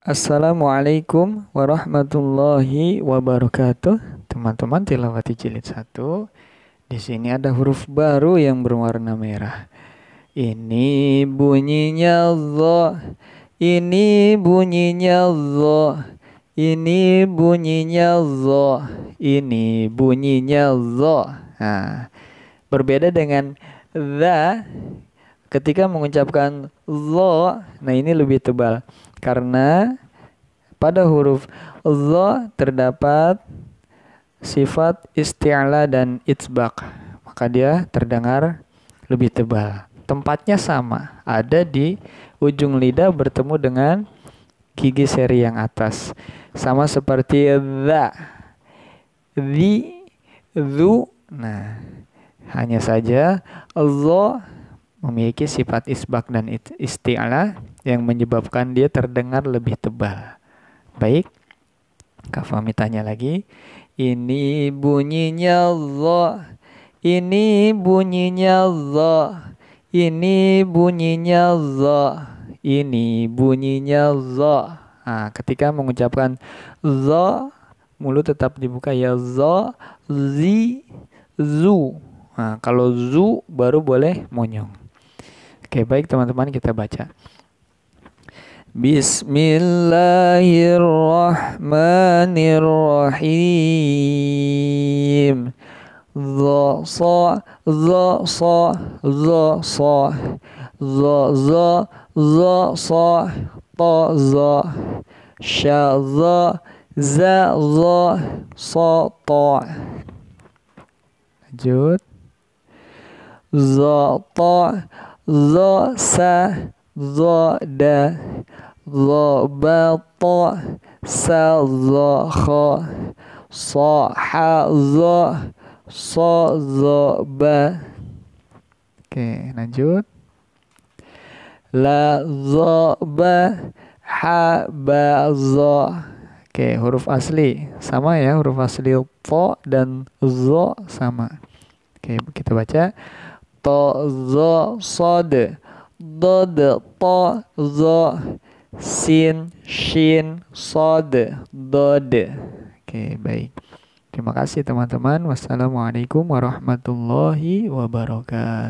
Assalamualaikum warahmatullahi wabarakatuh. Teman-teman tilawati jilid 1. Di sini ada huruf baru yang berwarna merah. Ini bunyinya zo. Ini bunyinya zo. Ini bunyinya zo. Ini bunyinya zo. Nah, berbeda dengan za ketika mengucapkan lo nah ini lebih tebal karena pada huruf lo terdapat sifat isti'la dan itsbak, maka dia terdengar lebih tebal tempatnya sama ada di ujung lidah bertemu dengan gigi seri yang atas sama seperti the the zu nah hanya saja lo memiliki sifat isbak dan isti'ala yang menyebabkan dia terdengar lebih tebal. Baik, Fahmi tanya lagi. Ini bunyinya Allah. Ini bunyinya Allah. Ini bunyinya Allah. Ini bunyinya Allah. Nah, ketika mengucapkan za, mulut tetap dibuka ya za, zi, zu. Nah, kalau zu baru boleh monyong. Oke, baik teman-teman kita baca. Bismillahirrahmanirrahim. Za sa za sa za sa za za za sa ta za sha za za za sa ta lanjut za ta zo sa zo da zo ba to sa zo kho so ha zo so zo ba oke lanjut la zo ba ha ba zo Oke, huruf asli sama ya, huruf asli to dan zo sama. Oke, kita baca to sad sod dod to zo sin shin do dod oke baik terima kasih teman-teman wassalamualaikum warahmatullahi wabarakatuh